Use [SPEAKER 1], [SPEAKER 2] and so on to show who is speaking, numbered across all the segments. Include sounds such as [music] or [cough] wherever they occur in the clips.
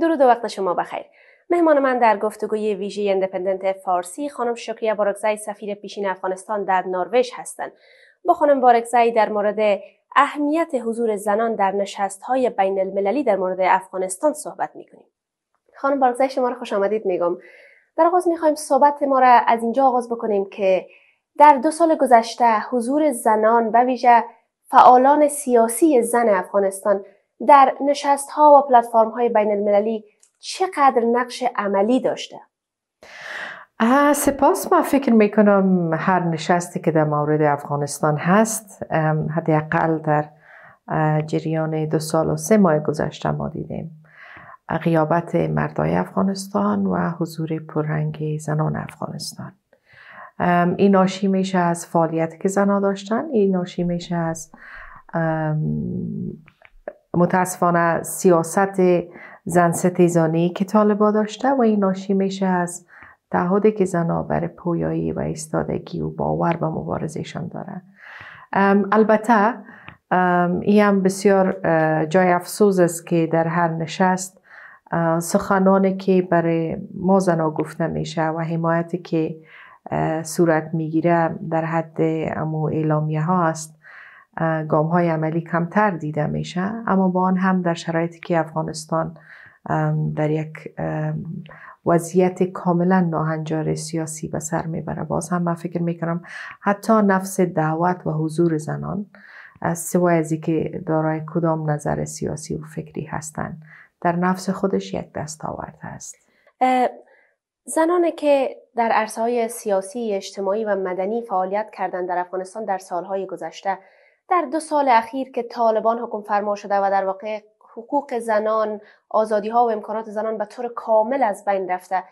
[SPEAKER 1] درود و وقت شما بخیر مهمان من در گفتگوی ویژه اندپندنت فارسی خانم شکریه بارکزای سفیر پیشین افغانستان در نروژ هستند با خانم بارکزای در مورد اهمیت حضور زنان در نشست های بین المللی در مورد افغانستان صحبت میکنیم خانم بارکزای شما را خوش آمدید میگم در آغاز میخوایم صحبت ما را از اینجا آغاز بکنیم که در دو سال گذشته حضور زنان و ویژه فعالان سیاسی زن افغانستان در نشست ها و پلتفرم های بین المللی چقدر نقش عملی داشته؟
[SPEAKER 2] سپاس ما فکر میکنم هر نشستی که در مورد افغانستان هست حداقل در جریان دو سال و سه ماه گذشته ما دیدیم غیابت مردای افغانستان و حضور پررنگ زنان افغانستان این ناشی میشه از فعالیت که زنان داشتن این ناشی میشه از متاسفانه سیاست زن ستیزانی که طالبا داشته و این ناشی میشه از تعهدی که زنها بر پویایی و ایستادگی و باور به مبارزشان داره البته این هم بسیار جای افسوز است که در هر نشست سخنانی که برای ما زنها گفته میشه و حمایتی که صورت میگیره در حد امو اعلامیه ها است گام های عملی کمتر دیده میشه اما با آن هم در شرایطی که افغانستان در یک وضعیت کاملا ناهنجار سیاسی به سر میبره باز هم من فکر میکنم حتی نفس دعوت و حضور زنان از سوای که دارای کدام نظر سیاسی و فکری هستند در نفس خودش یک دستاورد است
[SPEAKER 1] زنان که در عرصه های سیاسی، اجتماعی و مدنی فعالیت کردند در افغانستان در سالهای گذشته در دو سال اخیر که طالبان حکم فرما شده و در واقع حقوق زنان آزادی ها و امکانات زنان به طور کامل از بین رفته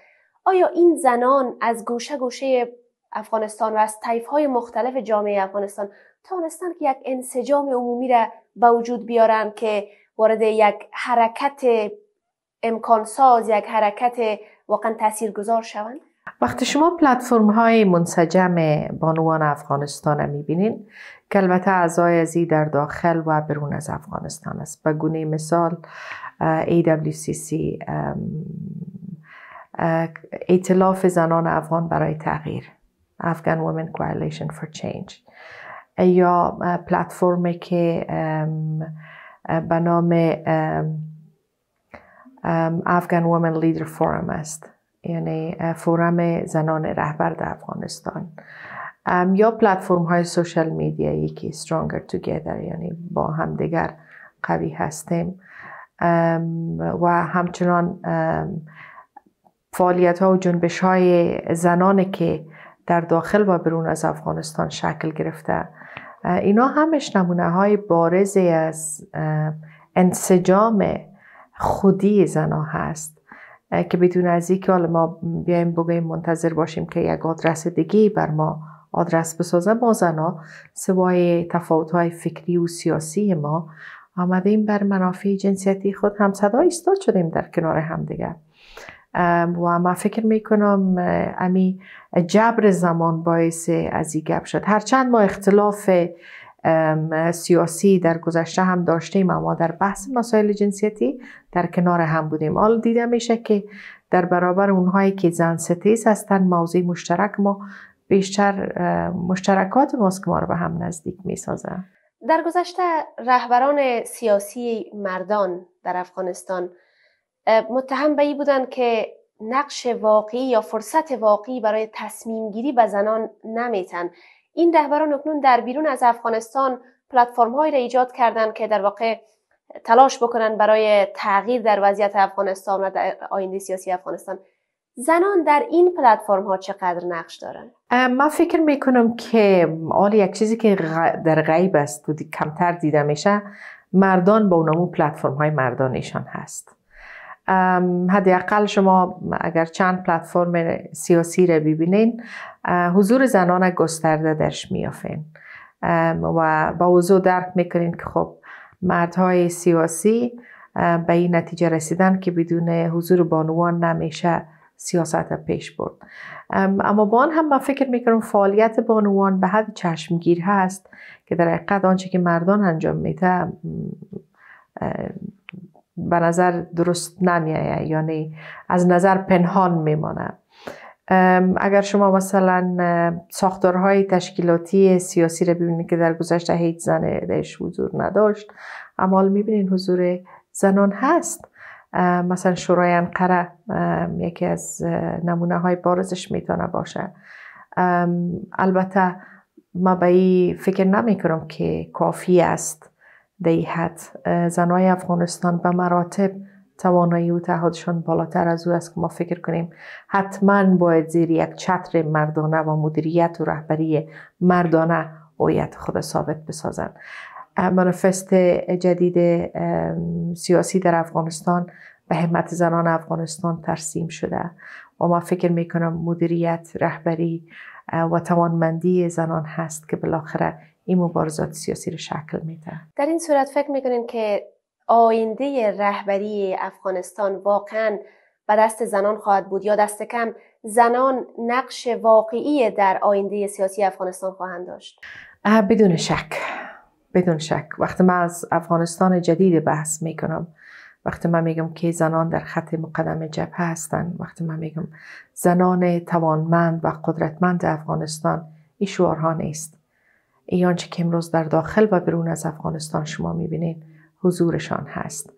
[SPEAKER 1] آیا این زنان از گوشه گوشه افغانستان و از طیف های مختلف جامعه افغانستان توانستن که یک انسجام عمومی را به وجود بیارن که وارد یک حرکت امکانساز یک حرکت واقعا تاثیرگذار شوند
[SPEAKER 2] وقتی شما پلتفرم های منسجم بانوان افغانستان میبینین که البته اعضای ازی در داخل و برون از افغانستان است به گونه مثال AWCC اطلاف زنان افغان برای تغییر Afghan Women Coalition for Change یا پلتفرمی که به نام Afghan Women Leader Forum است یعنی فورم زنان رهبر در افغانستان یا پلتفرم های سوشال میدیا که Stronger Together یعنی با همدیگر قوی هستیم و همچنان فعالیت ها و جنبش های زنان که در داخل و برون از افغانستان شکل گرفته اینا همش نمونه های بارزی از انسجام خودی زنا هست که بدون از اینکه حالا ما بیایم بگویم منتظر باشیم که یک آدرس دیگه بر ما آدرس بسازه زنا سوای تفاوت های فکری و سیاسی ما آمده این بر منافع جنسیتی خود هم صدا ایستاد شدیم در کنار هم دیگر و ما فکر میکنم امی جبر زمان باعث از این گپ شد هرچند ما اختلاف سیاسی در گذشته هم داشتیم اما در بحث مسائل جنسیتی در کنار هم بودیم حال دیده میشه که در برابر اونهایی که زن ستیز هستن موضوع مشترک ما بیشتر مشترکات ماست که ما رو به هم نزدیک می
[SPEAKER 1] در گذشته رهبران سیاسی مردان در افغانستان متهم به ای بودند که نقش واقعی یا فرصت واقعی برای تصمیم گیری به زنان نمیتن این رهبران اکنون در بیرون از افغانستان پلتفرم هایی را ایجاد کردند که در واقع تلاش بکنن برای تغییر در وضعیت افغانستان و در آینده سیاسی افغانستان زنان در این پلتفرم ها چقدر نقش دارن
[SPEAKER 2] من فکر میکنم که آن یک چیزی که در غیب است و کمتر دیده میشه مردان با اونامو پلتفرم های مردانشان هست حداقل شما اگر چند پلتفرم سیاسی را ببینین حضور زنان گسترده درش میافین و با وضوع درک میکنین که خب مردهای سیاسی به این نتیجه رسیدن که بدون حضور بانوان نمیشه سیاست پیش برد اما با آن هم ما فکر میکنم فعالیت بانوان به حد چشمگیر هست که در حقیقت آنچه که مردان انجام میده به نظر درست نمیایه یعنی از نظر پنهان میمانه اگر شما مثلا ساختارهای تشکیلاتی سیاسی رو ببینید که در گذشته هیچ زن درش حضور نداشت اما میبینید حضور زنان هست مثلا شورای انقره یکی از نمونه های بارزش میتونه باشه البته ما به فکر نمی کنم که کافی است دیهت زنای افغانستان به مراتب توانایی و تعهدشان بالاتر از او است که ما فکر کنیم حتما باید زیر یک چتر مردانه و مدیریت و رهبری مردانه اویت خود ثابت بسازند منفست جدید سیاسی در افغانستان به همت زنان افغانستان ترسیم شده و ما فکر میکنم مدیریت رهبری و توانمندی زنان هست که بالاخره این مبارزات سیاسی رو شکل میده
[SPEAKER 1] در این صورت فکر میکنین که آینده رهبری افغانستان واقعا به دست زنان خواهد بود یا دست کم زنان نقش واقعی در آینده سیاسی افغانستان خواهند داشت
[SPEAKER 2] بدون شک بدون شک وقتی من از افغانستان جدید بحث میکنم وقتی من میگم که زنان در خط مقدم جبهه هستند وقتی من میگم زنان توانمند و قدرتمند افغانستان این شعارها نیست ای آنچه که امروز در داخل و بیرون از افغانستان شما میبینید حضورشان هست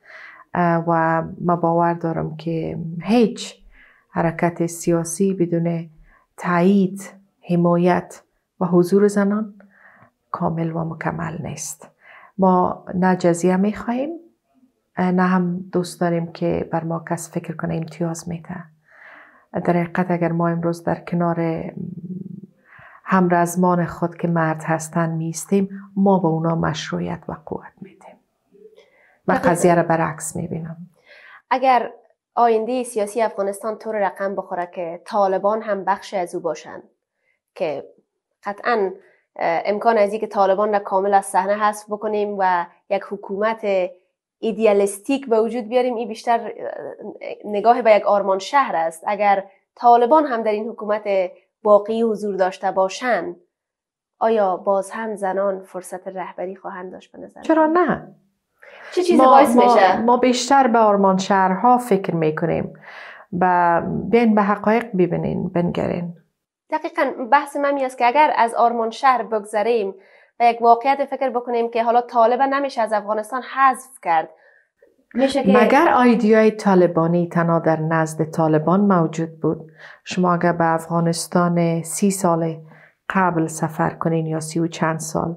[SPEAKER 2] و ما باور دارم که هیچ حرکت سیاسی بدون تایید حمایت و حضور زنان کامل و مکمل نیست ما نه جزیه میخواهیم نه هم دوست داریم که بر ما کس فکر کنه امتیاز میده در حقیقت اگر ما امروز در کنار همرزمان خود که مرد هستن میستیم ما به اونا مشروعیت و قوت میدیم و قضیه رو برعکس میبینم
[SPEAKER 1] اگر آینده سیاسی افغانستان طور رقم بخوره که طالبان هم بخش از او باشن که قطعا امکان از که طالبان را کامل از صحنه حذف بکنیم و یک حکومت ایدیالستیک به وجود بیاریم این بیشتر نگاه به یک آرمان شهر است اگر طالبان هم در این حکومت باقی حضور داشته باشند آیا باز هم زنان فرصت رهبری خواهند داشت به نظر چرا
[SPEAKER 2] نه چه چیزی باعث میشه ما بیشتر به آرمان شهرها فکر میکنیم و بیاین به حقایق ببینین بنگرین
[SPEAKER 1] دقیقا بحث من است که اگر از آرمان شهر بگذریم و یک واقعیت فکر بکنیم که حالا طالبه نمیشه از افغانستان حذف کرد مگر آیدیای
[SPEAKER 2] طالبانی تنها در نزد طالبان موجود بود شما اگر به افغانستان سی سال قبل سفر کنین یا سی و چند سال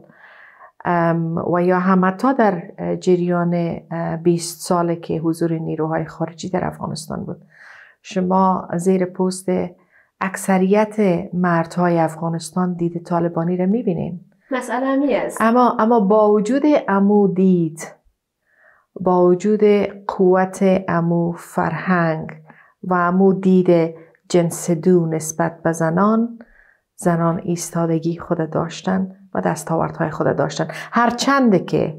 [SPEAKER 2] و یا هم تا در جریان 20 ساله که حضور نیروهای خارجی در افغانستان بود شما زیر پست اکثریت مردهای افغانستان دید طالبانی را میبینین
[SPEAKER 1] مسئله همی است
[SPEAKER 2] اما, اما با وجود امو دید با وجود قوت امو فرهنگ و امو دید جنس دو نسبت به زنان زنان ایستادگی خود داشتن و دستاوردهای خود داشتن هرچند که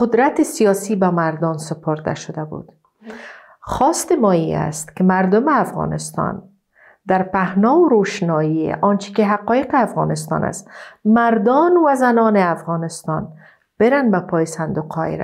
[SPEAKER 2] قدرت سیاسی به مردان سپرده شده بود خواست مایی است که مردم افغانستان در پهنا و روشنایی آنچه که حقایق افغانستان است مردان و زنان افغانستان برن به پای صندوق های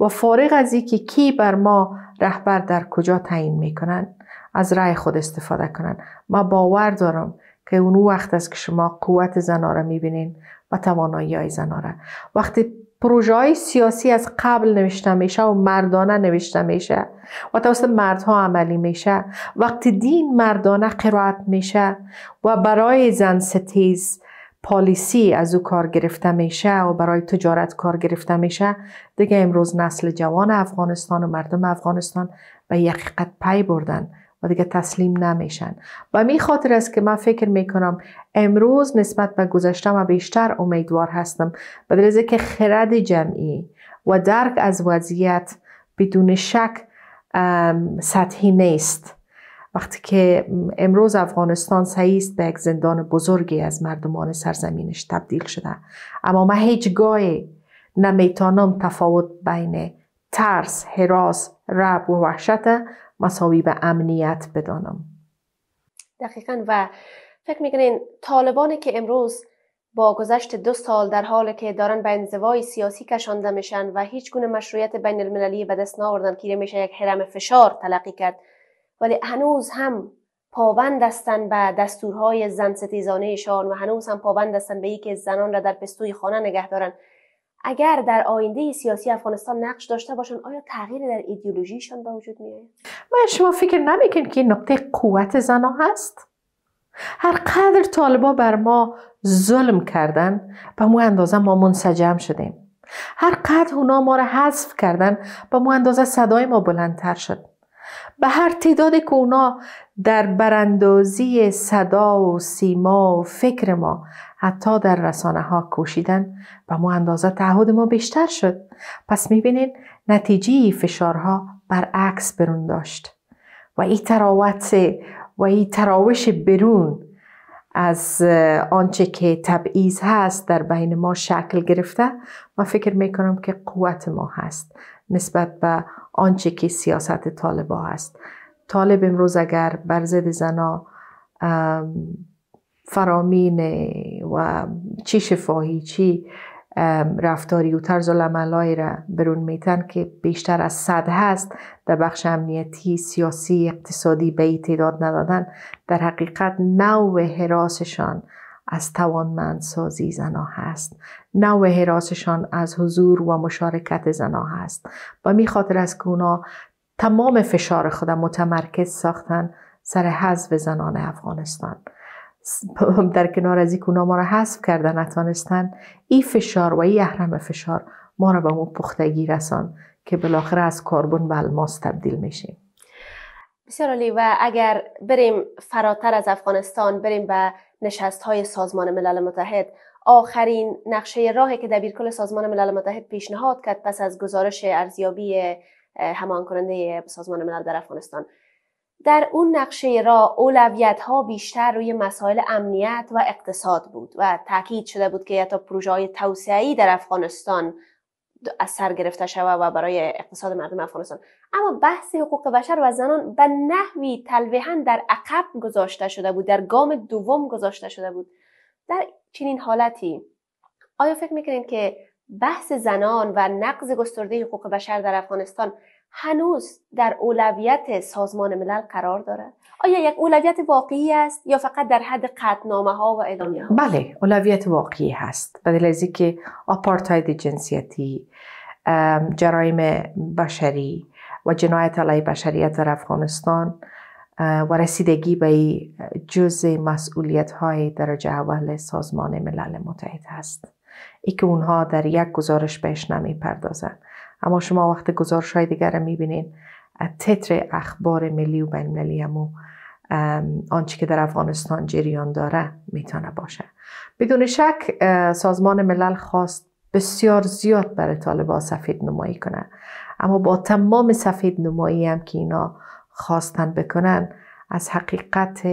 [SPEAKER 2] و فارغ از اینکه کی بر ما رهبر در کجا تعیین میکنن از رأی خود استفاده کنن ما باور دارم که اون وقت است که شما قوت زنا را میبینین و توانایی های زنا را وقتی پروژه های سیاسی از قبل نوشته میشه و مردانه نوشته میشه و توسط مردها عملی میشه وقتی دین مردانه قرائت میشه و برای زن ستیز پالیسی از او کار گرفته میشه و برای تجارت کار گرفته میشه دیگه امروز نسل جوان افغانستان و مردم افغانستان به حقیقت پی بردن و دیگه تسلیم نمیشن و می خاطر است که من فکر میکنم امروز نسبت به گذشته من بیشتر امیدوار هستم به درزه که خرد جمعی و درک از وضعیت بدون شک سطحی نیست وقتی که امروز افغانستان است به یک زندان بزرگی از مردمان سرزمینش تبدیل شده اما من هیچگاهی نمیتانم تفاوت بین ترس، حراس، رب و وحشت مساوی به امنیت بدانم
[SPEAKER 1] دقیقا و فکر میکنین طالبانی که امروز با گذشت دو سال در حال که دارن به انزوای سیاسی کشانده میشن و هیچ گونه مشروعیت بین المللی به دست ناوردن که میشه یک حرم فشار تلقی کرد ولی هنوز هم پابند هستند به دستورهای زن شان و هنوز هم پابند هستند به که زنان را در پستوی خانه نگه دارند اگر در آینده سیاسی افغانستان نقش داشته باشن، آیا تغییر در ایدئولوژیشان به وجود میآید
[SPEAKER 2] من شما فکر نمیکنید که نقطه قوت زنا هست هر قدر طالبا بر ما ظلم کردن به مو اندازه ما منسجم شدیم هر قدر اونا ما را حذف کردن به مو اندازه صدای ما بلندتر شد به هر تعداد که اونا در براندازی صدا و سیما و فکر ما حتی در رسانه ها کوشیدن و ما اندازه تعهد ما بیشتر شد پس میبینین نتیجه فشارها برعکس برون داشت و این تراوت و این تراوش برون از آنچه که تبعیض هست در بین ما شکل گرفته ما فکر میکنم که قوت ما هست نسبت به آنچه که سیاست طالبا است. طالب امروز اگر بر ضد زنا فرامین و چی شفاهی چی رفتاری و طرز العملهایی را برون میتن که بیشتر از صد هست در بخش امنیتی سیاسی اقتصادی به تعداد ندادن در حقیقت نو حراسشان از توانمندسازی زنا هست نوع حراسشان از حضور و مشارکت زنا هست و می خاطر از که اونا تمام فشار خود متمرکز ساختن سر حذف زنان افغانستان [laughs] در کنار از این اونا ما را حذف کردن افغانستان این فشار و این اهرم فشار ما را به اون پختگی رسان که بالاخره از کاربن به الماس تبدیل میشیم
[SPEAKER 1] بسیار و اگر بریم فراتر از افغانستان بریم به نشست های سازمان ملل متحد آخرین نقشه راهی که دبیرکل سازمان ملل متحد پیشنهاد کرد پس از گزارش ارزیابی همان کننده سازمان ملل در افغانستان در اون نقشه را اولویت ها بیشتر روی مسائل امنیت و اقتصاد بود و تاکید شده بود که تا پروژه های توسعی در افغانستان از گرفته شود و برای اقتصاد مردم افغانستان اما بحث حقوق بشر و زنان به نحوی تلویحا در عقب گذاشته شده بود در گام دوم گذاشته شده بود در چنین حالتی آیا فکر میکنید که بحث زنان و نقض گسترده حقوق بشر در افغانستان هنوز در اولویت سازمان ملل قرار دارد آیا یک اولویت واقعی است یا فقط در حد قطنامه ها و ادامه ها
[SPEAKER 2] بله اولویت واقعی هست بدل از که آپارتاید جنسیتی جرایم بشری و جنایت علیه بشریت در افغانستان و رسیدگی به جزء مسئولیت های درجه اول سازمان ملل متحد است. ای که اونها در یک گزارش بهش پردازن اما شما وقت گزارش های دیگر رو بینین تتر اخبار ملی و ملی همو آنچه که در افغانستان جریان داره میتونه باشه بدون شک سازمان ملل خواست بسیار زیاد برای طالبا سفید نمایی کنن اما با تمام سفید نمایی هم که اینا خواستن بکنن از حقیقت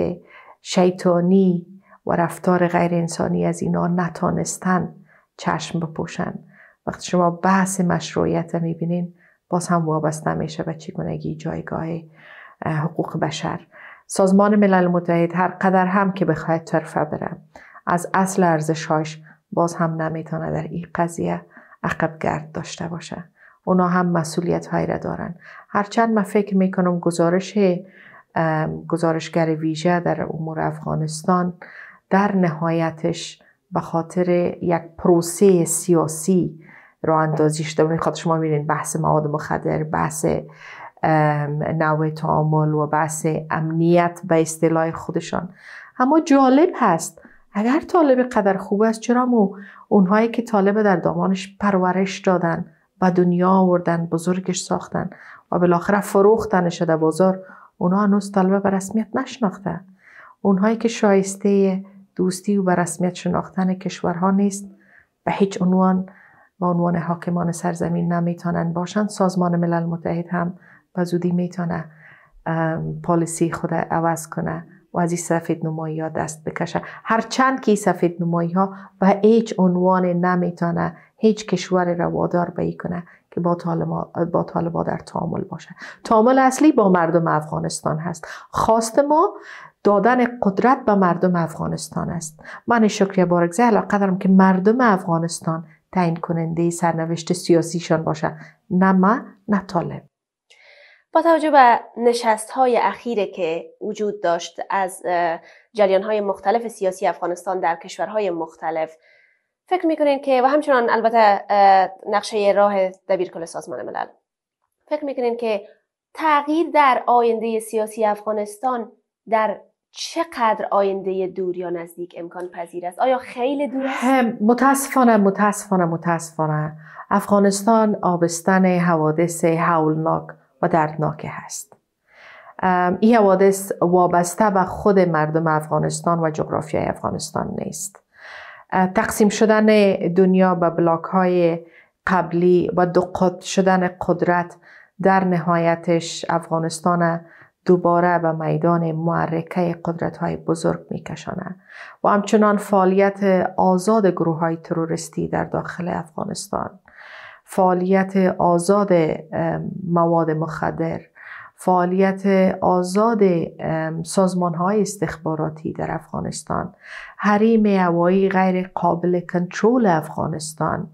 [SPEAKER 2] شیطانی و رفتار غیر انسانی از اینا نتانستن چشم بپوشن وقتی شما بحث مشروعیت رو میبینین باز هم وابسته میشه به چگونگی جایگاه حقوق بشر سازمان ملل متحد هر قدر هم که بخواید طرفه بره از اصل ارزشهاش باز هم نمیتونه در این قضیه عقب گرد داشته باشه اونا هم مسئولیت های را دارن هرچند من فکر میکنم گزارش گزارشگر ویژه در امور افغانستان در نهایتش به خاطر یک پروسه سیاسی را شده داریم خاطر شما میرین بحث مواد مخدر بحث نوع تعامل و بحث امنیت به اصطلاح خودشان اما جالب هست اگر طالب قدر خوب است چرا مو اونهایی که طالب در دامانش پرورش دادن و دنیا آوردن بزرگش ساختن و بالاخره فروختنش در بازار اونها هنوز طالبه به رسمیت نشناخته اونهایی که شایسته دوستی و به رسمیت شناختن کشورها نیست به هیچ عنوان با عنوان حاکمان سرزمین نمیتونن باشند سازمان ملل متحد هم به زودی میتونه پالیسی خود عوض کنه و از این سفید نمایی ها دست بکشه هرچند که این سفید نمایی ها به هیچ عنوان نمیتونه هیچ کشور را وادار به کنه که با طالبا, با طالبا در تعامل باشه تعامل اصلی با مردم افغانستان هست خواست ما دادن قدرت به مردم افغانستان است من شکریه بارگزه علاقه دارم که مردم افغانستان تعیین کننده سرنوشت سیاسیشان باشه نه ما نه طالب
[SPEAKER 1] با توجه به نشست های اخیره که وجود داشت از جریان های مختلف سیاسی افغانستان در کشورهای مختلف فکر میکنین که و همچنان البته نقشه راه دبیرکل سازمان ملل فکر میکنین که تغییر در آینده سیاسی افغانستان در چقدر آینده دور یا نزدیک امکان پذیر است آیا
[SPEAKER 2] خیلی دور است متاسفانه متاسفانه متاسفانه افغانستان آبستن حوادث حولناک و دردناک هست این حوادث وابسته به خود مردم افغانستان و جغرافیای افغانستان نیست تقسیم شدن دنیا به بلاک های قبلی و دو شدن قدرت در نهایتش افغانستان دوباره به میدان معرکه قدرت های بزرگ می کشانه و همچنان فعالیت آزاد گروه های تروریستی در داخل افغانستان فعالیت آزاد مواد مخدر فعالیت آزاد سازمان های استخباراتی در افغانستان حریم هوایی غیر قابل کنترل افغانستان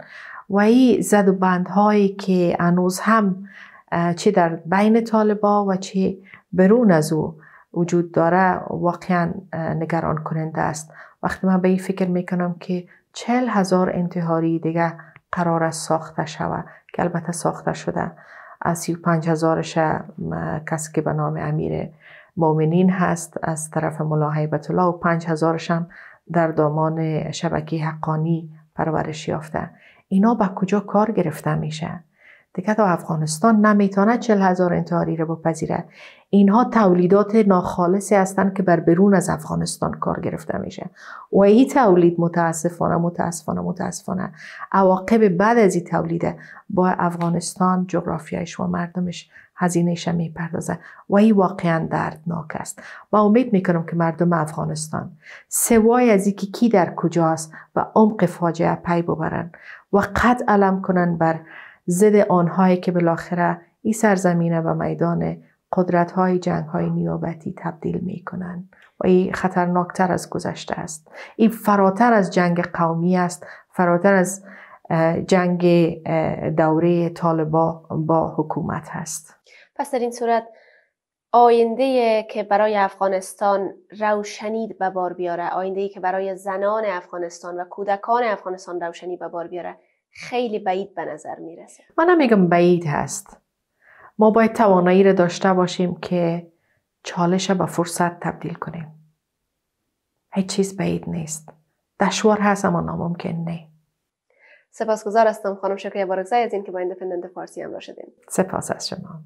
[SPEAKER 2] و ای زد و بند هایی که هنوز هم چه در بین طالبا و چه برون از او وجود داره واقعا نگران کننده است وقتی من به این فکر میکنم که چل هزار انتحاری دیگه قرار است ساخته شود که البته ساخته شده از پنج هزارش کسی که به نام امیر مؤمنین هست از طرف ملا حیبت الله و پنج هزارش هم در دامان شبکه حقانی پرورش یافته اینا به کجا کار گرفته میشه دیگه تا افغانستان نمیتونه چل هزار انتحاری رو بپذیره اینها تولیدات ناخالصی هستند که بر برون از افغانستان کار گرفته میشه و این تولید متاسفانه متاسفانه متاسفانه عواقب بعد از این تولیده با افغانستان جغرافیایش و مردمش هزینهش میپردازه و این واقعا دردناک است و امید میکنم که مردم افغانستان سوای از اینکه کی در کجاست و عمق فاجعه پی ببرن و قد علم کنن بر ضد آنهایی که بالاخره این سرزمینه و میدان قدرت های جنگ های نیابتی تبدیل می کنند و این خطرناکتر از گذشته است این فراتر از جنگ قومی است فراتر از جنگ دوره طالبا با حکومت هست
[SPEAKER 1] پس در این صورت آینده که برای افغانستان روشنید به بار بیاره آینده که برای زنان افغانستان و کودکان افغانستان روشنی به بار بیاره خیلی بعید به نظر میرسه
[SPEAKER 2] من نمیگم بعید هست ما باید توانایی را داشته باشیم که چالش به فرصت تبدیل کنیم هیچ چیز بعید نیست دشوار هست اما ناممکن نه
[SPEAKER 1] سپاسگزار هستم خانم شکریه بارگزای از اینکه با ایندیپندنت فارسی را شدیم
[SPEAKER 2] سپاس از شما